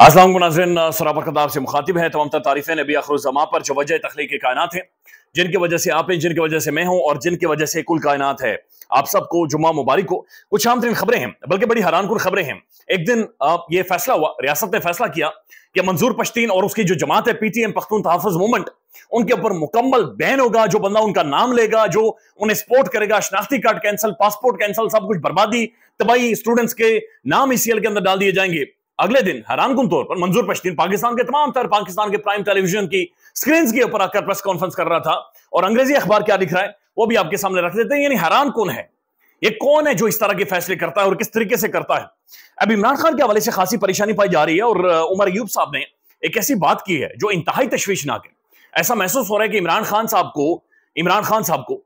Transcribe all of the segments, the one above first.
असलम नाजरन सराबर कदाब से मुखातिब है तमाम तर तारीफ़ें नबी अखरुजमा पर जो वजह तखलीक कायनत है जिनकी वजह से आप हैं जिनकी वजह से मैं हूँ और जिनकी वजह से कुल कायनत है आप सबको जुमा मुबारक हो कुछ आम तरीन खबरें हैं बल्कि बड़ी हैरान खबरें हैं एक दिन ये फैसला हुआ रियासत ने फैसला किया कि मंजूर पश्तीन और उसकी जो जमात है P T M Pashtun Tahafuz movement उनके ऊपर मुकम्मल बैन होगा जो बंदा उनका नाम लेगा जो उन्हें सपोर्ट करेगा शनाख्ती कार्ड कैंसिल पासपोर्ट कैंसिल सब कुछ बर्बादी तबाही स्टूडेंट्स के नाम ई के अंदर डाल दिए जाएंगे अगले दिन हैरानकुन तौर पर मंजूर पश्तीन पाकिस्तान के तमाम तर पाकिस्तान के प्राइम टेलीविजन की स्क्रीन के ऊपर आकर प्रेस कॉन्फ्रेंस कर रहा था और अंग्रेजी अखबार क्या लिख रहा है वो भी आपके सामने रख देते हैं यानी हैरान कौन है ये कौन है जो इस तरह के फैसले करता है और किस तरीके से करता है अब इमरान खान के हवाले से खासी परेशानी पाई जा रही है और उमर यूब साहब ने एक ऐसी बात की है जो इंतहाई तश्वीशनाक है ऐसा महसूस हो रहा है कि इमरान खान साहब को इमरान खान साहब को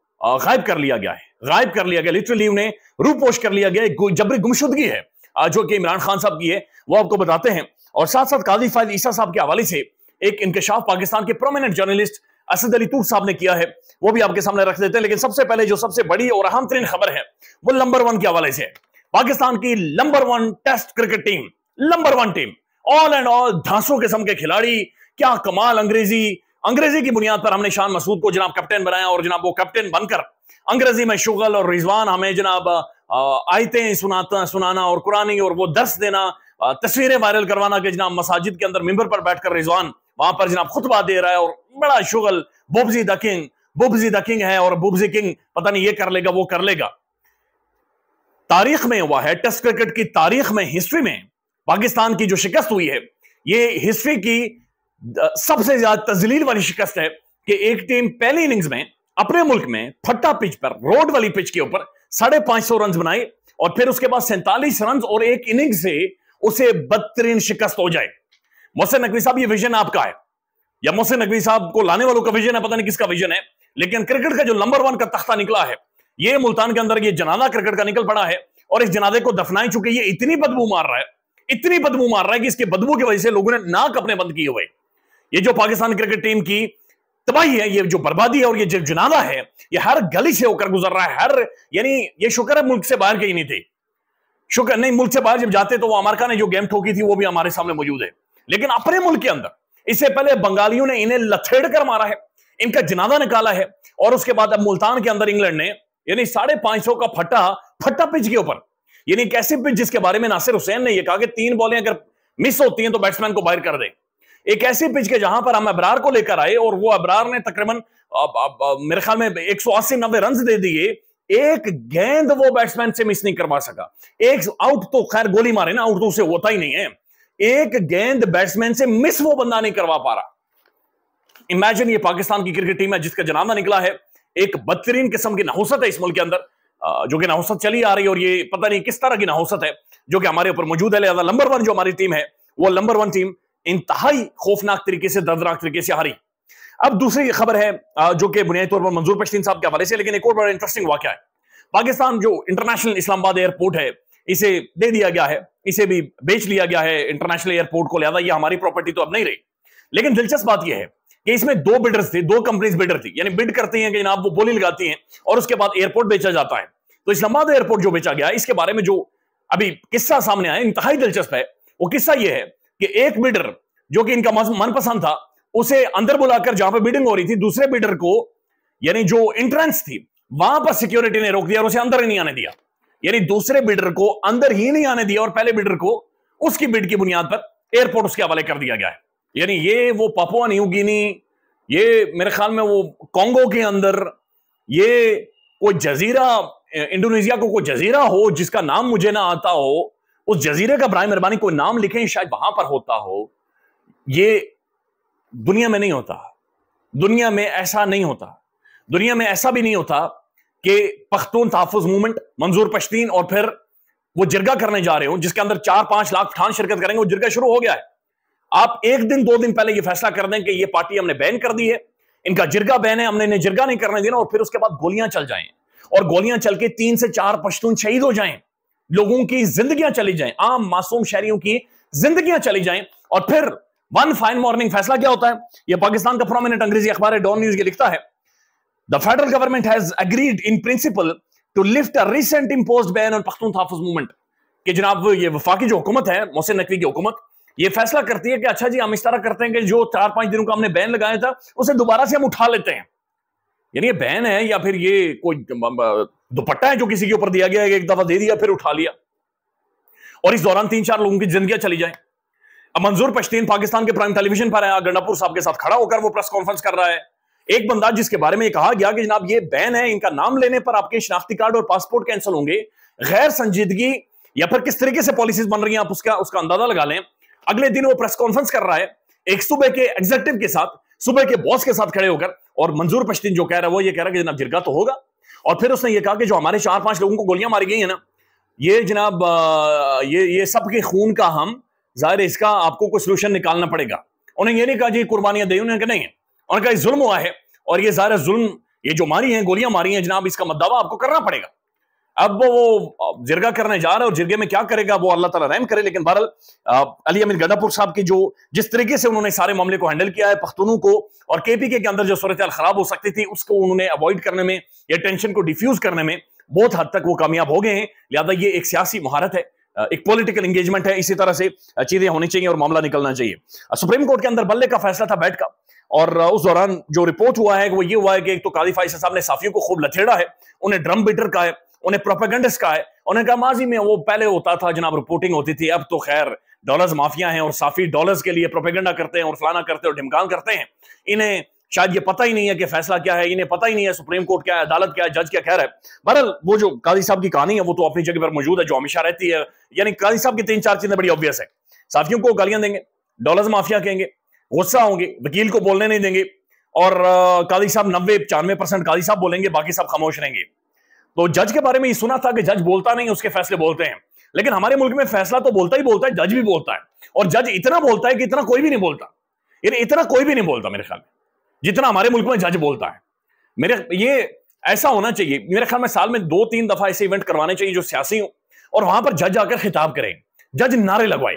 गायब कर लिया गया है गायब कर लिया गया लिटरली उन्हें रूपोश कर लिया गया जबरी गुमशुदगी है जो कि इमरान खान साहब की है वो आपको बताते हैं और साथ साथ काजी फायद ईसा साहब के हवाले से एक इंकशाफ पाकिस्तान के प्रोमिनेंट जर्नलिस्ट असद अली तूर साहब ने किया है वो भी आपके सामने रख देते हैं लेकिन सबसे पहले जो सबसे बड़ी और अहम तरीन खबर है वो नंबर वन के हवाले से पाकिस्तान की number one test cricket team number one team all and all धांसों किस्म के खिलाड़ी क्या कमाल अंग्रेजी अंग्रेजी की बुनियाद पर हमने शान मसूद को जनाब कैप्टन बनाया और जनाब वो कैप्टन बनकर अंग्रेजी में शुगल और रिजवान हमें जनाब आयतें सुनाता सुनाना और कुरानी और वो दर्श देना तस्वीरें वायरल करवाना कि जनाब मसाजिद के अंदर मिंबर पर बैठकर रिजवान वहां पर जनाब खुतबा दे रहा है और बड़ा शुगल बुबजी द किंग बुबजी द किंग है और बुबजी किंग पता नहीं ये कर लेगा वो कर लेगा तारीख में हुआ है टेस्ट क्रिकेट की तारीख में हिस्ट्री में पाकिस्तान की जो शिकस्त हुई है ये हिस्ट्री की सबसे ज्यादा तजलील वाली शिकस्त है कि एक टीम पहली इनिंग्स में अपने मुल्क में फट्टा पिच पर रोड वाली पिच के ऊपर साढ़े पांच सौ रन बनाए और फिर उसके बाद सैंतालीस रन और एक इनिंग से उसे बदतरीन शिकस्त हो जाए मोहसिन नकवी साहब ये विजन आपका है या मोहसिन नकवी साहब को लाने वालों का विजन है पता नहीं किसका विजन है लेकिन क्रिकेट का जो नंबर वन का तख्ता निकला है ये मुल्तान के अंदर ये जनादा क्रिकेट का निकल पड़ा है और इस जनादे को दफनाए चुके ये इतनी बदबू मार रहा है इतनी बदबू मार रहा है कि इसके बदबू की वजह से लोगों ने नाक अपने बंद किए हुए ये जो पाकिस्तान क्रिकेट टीम की तबाही तो है ये जो बर्बादी है और ये जो जुनादा है ये हर गली से होकर गुजर रहा है हर यानी ये शुक्र है मुल्क से बाहर कहीं नहीं थे शुक्र नहीं मुल्क से बाहर जब जाते तो वो अमेरिका ने जो गेम ठोकी थी वो भी हमारे सामने मौजूद है लेकिन अपने मुल्क के अंदर इससे पहले बंगालियों ने इन्हें लथेड़ कर मारा है इनका जनादा निकाला है और उसके बाद अब मुल्तान के अंदर इंग्लैंड ने यानी साढ़े पांच सौ का फट्टा फट्टा पिच के ऊपर यानी कैसे पिच जिसके बारे में नासिर हुसैन ने यह कहा कि तीन बॉलें अगर मिस होती हैं तो बैट्समैन को बाहर कर दें एक ऐसी पिच के जहां पर हम अबरार को लेकर आए और वो अबरार ने तकरीबन मेरे ख्याल में एक सौ अस्सी नब्बे रन दे दिए एक गेंद वो बैट्समैन से मिस नहीं करवा सका एक आउट तो खैर गोली मारे ना आउट तो उसे होता ही नहीं है एक गेंद बैट्समैन से मिस वो बंदा नहीं करवा पा रहा इमेजिन ये पाकिस्तान की क्रिकेट टीम है जिसका जनामा निकला है एक बदतरीन किस्म की नहुसत है इस मुल्क के अंदर जो कि नहुसत चली आ रही है और ये पता नहीं किस तरह की नहुसत है जो कि हमारे ऊपर मौजूद है लिहाजा नंबर वन जो हमारी टीम है वो नंबर वन टीम इंतहाई खौफनाक तरीके से दर्दनाक तरीके से हारी अब दूसरी खबर है जो कि बुनियादी तौर पर मंजूर पश्तीन साहब के हवाले से लेकिन एक और बड़ा इंटरेस्टिंग वाक्य है पाकिस्तान जो इंटरनेशनल इस्लामाबाद एयरपोर्ट है इसे दे दिया गया है इसे भी बेच लिया गया है इंटरनेशनल एयरपोर्ट को लिहाजा यह हमारी प्रॉपर्टी तो अब नहीं रही लेकिन दिलचस्प बात यह है कि इसमें दो बिल्डर्स थे दो कंपनीज बिल्डर थी यानी बिल्ड करते हैं कि जनाब वो बोली लगाती हैं और उसके बाद एयरपोर्ट बेचा जाता है तो इस्लामाबाद एयरपोर्ट जो बेचा गया इसके बारे में जो अभी किस्सा सामने आया इंतहाई दिलचस्प है वो किस्सा यह है कि एक बिडर जो कि इनका मनपसंद था उसे अंदर बुलाकर जहां पर बिडिंग हो रही थी दूसरे बिडर को यानी जो इंट्रेंस थी वहां पर सिक्योरिटी ने रोक दिया और उसे अंदर ही नहीं आने दिया यानी दूसरे बिडर को अंदर ही नहीं आने दिया और पहले बिडर को उसकी बिड की बुनियाद पर एयरपोर्ट उसके हवाले कर दिया गया है यानी ये वो पपुआ न्यू गिनी ये मेरे ख्याल में वो कॉन्गो के अंदर ये कोई जजीरा इंडोनेशिया को कोई जजीरा हो जिसका नाम मुझे ना आता हो उस जजीरे का ब्राय मेहरबानी कोई नाम लिखे शायद वहां पर होता हो ये दुनिया में नहीं होता दुनिया में ऐसा नहीं होता दुनिया में ऐसा भी नहीं होता कि पख्तून तहफुज मूवमेंट मंजूर पश्तीन और फिर वो जिरगा करने जा रहे हो जिसके अंदर चार पांच लाख पठान शिरकत करेंगे वो जिरगा शुरू हो गया है आप एक दिन दो दिन पहले ये फैसला कर दें कि ये पार्टी हमने बैन कर दी है इनका जिरगा बैन है हमने इन्हें जिरगा नहीं करने देना और फिर उसके बाद गोलियां चल जाए और गोलियां चल के तीन से चार पश्तून शहीद हो जाए लोगों की जिंदगियां चली जाएं आम मासूम शहरियों की जिंदगियां चली जाएं और फिर वन फाइन मॉर्निंग फैसला क्या होता है यह पाकिस्तान का प्रोमिनेंट अंग्रेजी अखबार है डॉन न्यूज ये लिखता है the federal government has agreed in principle to lift a recent impose ban on Pashtun Tahafuz movement कि जनाब ये वफाकी जो हुकूमत है मोहसिन नकवी की हुकूमत ये फैसला करती है कि अच्छा जी हम इस तरह करते हैं कि जो चार पांच दिनों का हमने बैन लगाया था उसे दोबारा से हम उठा लेते हैं यानी ये बैन है या फिर ये कोई दुपट्टा है जो किसी के ऊपर दिया गया है एक दफा दे दिया फिर उठा लिया और इस दौरान तीन चार लोगों की जिंदगी चली जाए अब मंजूर पश्तीन पाकिस्तान के प्राइम टेलीविजन पर आया गंडापुर साहब के साथ खड़ा होकर वो प्रेस कॉन्फ्रेंस कर रहा है एक बंदा जिसके बारे में कहा गया कि जनाब ये बैन है इनका नाम लेने पर आपके शनाख्ती कार्ड और पासपोर्ट कैंसिल होंगे गैर संजीदगी या फिर किस तरीके से पॉलिसीज बन रही है आप उसका उसका अंदाजा लगा लें अगले दिन वो प्रेस कॉन्फ्रेंस कर रहा है एक सुबह के एग्जेक्टिव के साथ सुबह के बॉस के साथ खड़े होकर और मंजूर पश्तीन जो कह रहा है वो ये कह रहा है कि जनाब जिरगा तो होगा और फिर उसने ये कहा कि जो हमारे चार पांच लोगों को गोलियां मारी गई है ना ये जनाब ये ये सबके खून का हम जाहिर इसका आपको कोई सोल्यूशन निकालना पड़ेगा उन्हें ये नहीं कहा जी कुर्बानियां दी उन्होंने कहा नहीं उन्होंने कहा जुल्म हुआ है और ये ज़ाहिर जुल्म ये जो मारी है गोलियां मारी हैं जनाब इसका मददावा मतलब आपको करना पड़ेगा अब वो जिरगा करने जा रहा है और जिरगे में क्या करेगा वो अल्लाह ताला रहम करे लेकिन बहरल अली अमीन गदापुर साहब की जो जिस तरीके से उन्होंने सारे मामले को हैंडल किया है पख्तूनों को और केपीके के अंदर जो सूरत खराब हो सकती थी उसको उन्होंने अवॉइड करने में या टेंशन को डिफ्यूज करने में बहुत हद तक वो कामयाब हो गए हैं लिहाजा ये एक सियासी महारत है एक पॉलिटिकल इंगेजमेंट है इसी तरह से चीजें होनी चाहिए और मामला निकलना चाहिए सुप्रीम कोर्ट के अंदर बल्ले का फैसला था बैठ का और उस दौरान जो रिपोर्ट हुआ है वो ये हुआ है कि एक तो कादी फाइज साहब ने साफियों को खूब लथेड़ा है उन्हें ड्रम बीटर का है उन्हें प्रोपागेंडिस्ट कहा है उन्हें कहा माजी में वो पहले होता था जनाब रिपोर्टिंग होती थी अब तो खैर डॉलर्स माफिया हैं और साफी डॉलर्स के लिए प्रोपेगेंडा करते हैं और फलाना करते हैं और ढिमकान करते हैं इन्हें शायद ये पता ही नहीं है कि फैसला क्या है इन्हें पता ही नहीं है सुप्रीम कोर्ट क्या है अदालत क्या है जज क्या कह रहा है बहरल वो जो काजी साहब की कहानी है वो तो अपनी जगह पर मौजूद है जो हमेशा रहती है यानी काजी साहब की तीन चार चीजें बड़ी ऑब्वियस है साफियों को गालियां देंगे डॉलर्स माफिया कहेंगे गुस्सा होंगे वकील को बोलने नहीं देंगे और काजी साहब नब्बे पचानवे परसेंट काजी साहब बोलेंगे बाकी सब खामोश रहेंगे तो जज के बारे में ये सुना था कि जज बोलता नहीं उसके फैसले बोलते हैं लेकिन हमारे मुल्क में फैसला तो बोलता ही बोलता है जज भी बोलता है और जज इतना बोलता है कि इतना कोई भी नहीं बोलता यानी इतना कोई भी नहीं बोलता मेरे ख्याल में जितना हमारे मुल्क में जज बोलता है मेरे ये ऐसा होना चाहिए मेरे ख्याल में साल में दो तीन दफा ऐसे इवेंट करवाने चाहिए जो सियासी हो और वहां पर जज आकर खिताब करें जज नारे लगवाए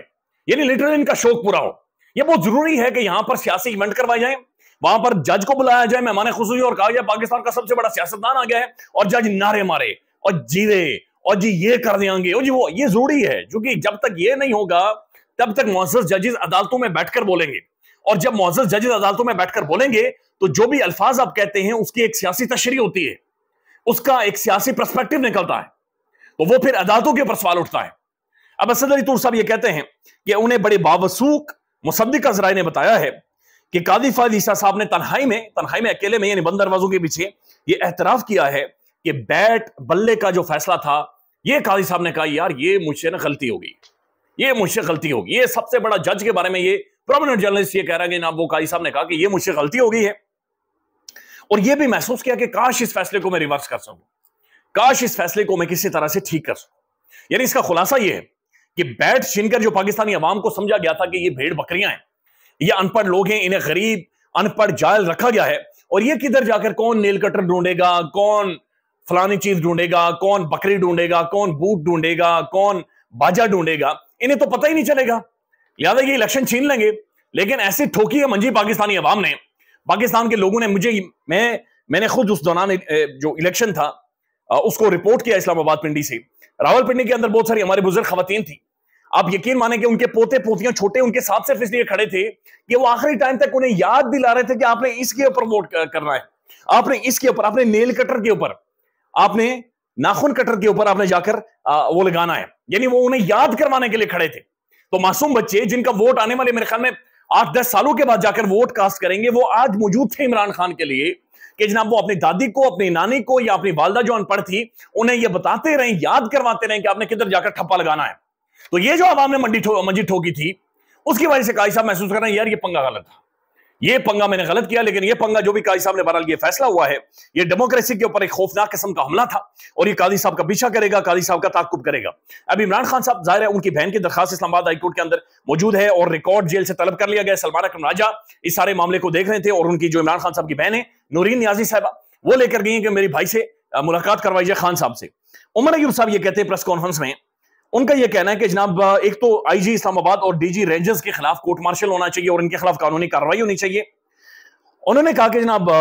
यानी लिटरली इनका शौक पूरा हो यह बहुत जरूरी है कि यहां पर सियासी इवेंट करवाए जाए वहां पर जज को बुलाया जाए मेहमान खुशी और कहा जाए पाकिस्तान का सबसे बड़ा सियासतदान आ गया है और जज नारे मारे और जीरे और जी ये कर देंगे और जी वो ये जरूरी है क्योंकि जब तक ये नहीं होगा तब तक मोजस जजेस अदालतों में बैठकर बोलेंगे और जब मोजस जजेस अदालतों में बैठकर बोलेंगे तो जो भी अल्फाज आप कहते हैं उसकी एक सियासी तशरी होती है उसका एक सियासी परस्पेक्टिव निकलता है तो वो फिर अदालतों के ऊपर सवाल उठता है अब असद अली तूर साहब ये कहते हैं कि उन्हें बड़े बावसूक मुसद्दिक अजराय ने बताया है कि कादी फायद ईसा साहब ने तनहाई में तनहाई में अकेले में यानी बंद दरवाजों के पीछे ये एतराफ किया है कि बैट बल्ले का जो फैसला था ये कादी साहब ने कहा यार ये मुझसे ना गलती होगी ये मुझसे गलती होगी ये सबसे बड़ा जज के बारे में ये प्रोमिनेंट जर्नलिस्ट ये कह रहा है कि ना वो काजी साहब ने कहा कि ये मुझसे गलती हो गई है और ये भी महसूस किया कि काश इस फैसले को मैं रिवर्स कर सकूं काश इस फैसले को मैं किसी तरह से ठीक कर सकूं यानी इसका खुलासा यह है कि बैट छीनकर जो पाकिस्तानी अवाम को समझा गया था कि ये भेड़ बकरियां हैं ये अनपढ़ लोग हैं इन्हें गरीब अनपढ़ जायल रखा गया है और ये किधर जाकर कौन नील कटर ढूंढेगा कौन फलानी चीज ढूंढेगा कौन बकरी ढूंढेगा कौन बूट ढूंढेगा कौन बाजा ढूंढेगा इन्हें तो पता ही नहीं चलेगा लिहाजा ये इलेक्शन छीन लेंगे लेकिन ऐसी ठोकी है मंजी पाकिस्तानी अवाम ने पाकिस्तान के लोगों ने मुझे मैं मैंने खुद उस दौरान जो इलेक्शन था उसको रिपोर्ट किया इस्लामाबाद पिंडी से रावलपिंडी के अंदर बहुत सारी हमारे बुजुर्ग खातन थी आप यकीन माने कि उनके पोते पोतियां छोटे उनके साथ सिर्फ इसलिए खड़े थे कि वो आखिरी टाइम तक उन्हें याद दिला रहे थे कि आपने इसके ऊपर वोट करना है आपने इसके ऊपर आपने नेल कटर के ऊपर आपने नाखून कटर के ऊपर आपने जाकर वो लगाना है यानी वो उन्हें याद करवाने के लिए खड़े थे तो मासूम बच्चे जिनका वोट आने वाले मेरे ख्याल में आठ दस सालों के बाद जाकर वोट कास्ट करेंगे वो आज मौजूद थे इमरान खान के लिए कि जनाब वो अपनी दादी को अपनी नानी को या अपनी वालदा जो अनपढ़ थी उन्हें यह बताते रहे याद करवाते रहे कि आपने किधर जाकर ठप्पा लगाना है तो ये जो आवाम ने मंडी थो, मंजी ठोकी थी उसकी वजह से काजी साहब महसूस कर रहे हैं यार ये पंगा गलत था ये पंगा मैंने गलत किया लेकिन ये पंगा जो भी काजी साहब ने बहरहाल ये फैसला हुआ है ये डेमोक्रेसी के ऊपर एक खौफनाक किस्म का हमला था और ये काजी साहब का पीछा करेगा काजी साहब का ताकुब करेगा अब इमरान खान साहब जाहिर है उनकी बहन की दरखास्त इस्लामाबाद हाईकोर्ट के अंदर मौजूद है और रिकॉर्ड जेल से तलब कर लिया गया सलमान अकरम राजा इस सारे मामले को देख रहे थे और उनकी जो इमरान खान साहब की बहन है नूरीन न्याजी साहबा वो लेकर गई कि मेरे भाई से मुलाकात करवाई जाए खान साहब से उमर अयूब साहब ये कहते हैं प्रेस कॉन्फ्रेंस में उनका यह कहना है कि जनाब एक तो आईजी इस्लामाबाद और डीजी रेंजर्स के खिलाफ कोर्ट मार्शल होना चाहिए और इनके खिलाफ कानूनी कार्रवाई होनी चाहिए उन्होंने कहा कि जनाब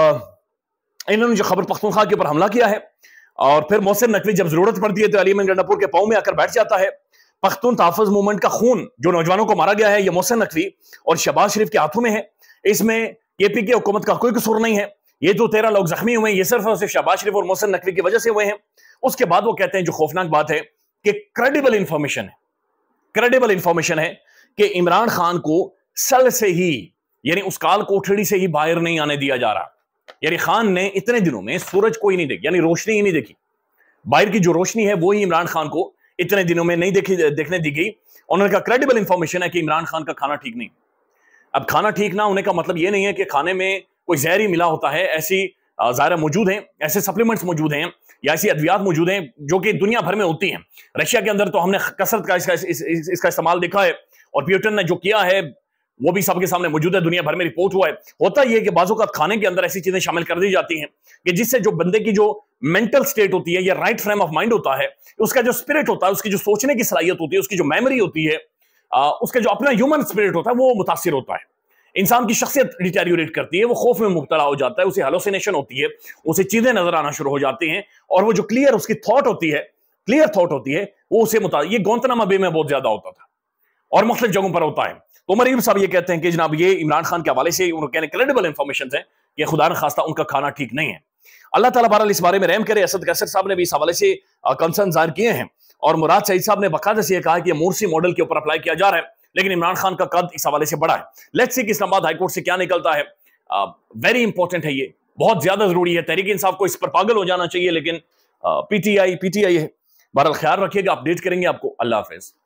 इन्होंने जो खबर पख्तूनखा के ऊपर हमला किया है और फिर मोहसिन नकवी जब जरूरत पड़ती है तो अलीमन गंडापुर के पाओ में आकर बैठ जाता है पख्तून तहफ़ मूवमेंट का खून जो नौजवानों को मारा गया है ये मोहसिन नकवी और शहबाज शरीफ के हाथों में है इसमें के पी के हुकूमत का कोई कसूर नहीं है ये जो तेरह लोग जख्मी हुए हैं ये सिर्फ और सिर्फ शहबाज शरीफ और मोहसिन नकवी की वजह से हुए हैं उसके बाद वो कहते हैं जो खौफनाक बात है कि क्रेडिबल इंफॉर्मेशन है क्रेडिबल इंफॉर्मेशन है कि इमरान खान को सल से ही यानी उस काल कोठड़ी से ही बाहर नहीं आने दिया जा रहा यानी खान ने इतने दिनों में सूरज को ही नहीं देखी यानी रोशनी ही नहीं देखी बाहर की जो रोशनी है वो ही इमरान खान को इतने दिनों में नहीं देखी देखने दी गई उन्होंने कहा क्रेडिबल इंफॉर्मेशन है कि इमरान खान का खाना ठीक नहीं अब खाना ठीक ना होने का मतलब ये नहीं है कि खाने में कोई जहर ही मिला होता है ऐसी जारा मौजूद हैं ऐसे सप्लीमेंट्स मौजूद हैं या ऐसी अद्वियात मौजूद हैं जो कि दुनिया भर में होती हैं रशिया के अंदर तो हमने कसरत का इसका इस, इस, इसका इस्तेमाल देखा है और प्यूटन ने जो किया है वो भी सबके सामने मौजूद है दुनिया भर में रिपोर्ट हुआ है होता यह कि बाजू का खाने के अंदर ऐसी चीजें शामिल कर दी जाती हैं कि जिससे जो बंदे की जो मेंटल स्टेट होती है या राइट फ्रेम ऑफ माइंड होता है उसका जो स्पिरिट होता है उसकी जो सोचने की सलाहियत होती है उसकी जो मेमोरी होती है उसका जो अपना ह्यूमन स्पिरिट होता है वो मुतासर होता है इंसान की शख्सियत डिटेरियोरेट करती है वो खौफ में मुबतला हो जाता है उसे हेलोसिनेशन होती है उसे चीज़ें नजर आना शुरू हो जाती हैं और वो जो क्लियर उसकी थॉट होती है क्लियर थॉट होती है वो उसे मुताबिक ये गौतनामा बे में बहुत ज़्यादा होता था और मुख्तु जगहों पर होता है तो उमर साहब ये कहते हैं कि जनाब ये इमरान खान के हवाले से उन्होंने क्रेडिबल इंफॉर्मेशन है कि खुदा खास्ता उनका खाना ठीक नहीं है अल्लाह ताला बहरहाल इस बारे में रहम करे असद कैसर साहब ने भी इस हवाले से कंसर्न जाहिर किए हैं और मुराद सईद साहब ने बकायदा से यह कहा कि मूर्सी मॉडल के ऊपर अप्लाई किया जा रहा है लेकिन इमरान खान का कद इस हवाले से बड़ा है लेट्स सी इस्लामाबाद हाईकोर्ट से क्या निकलता है वेरी इंपॉर्टेंट है ये बहुत ज्यादा जरूरी है तहरीक इंसाफ को इस पर पागल हो जाना चाहिए लेकिन पीटीआई पीटीआई है बहरहाल ख्याल रखिएगा अपडेट करेंगे आपको अल्लाह हाफिज़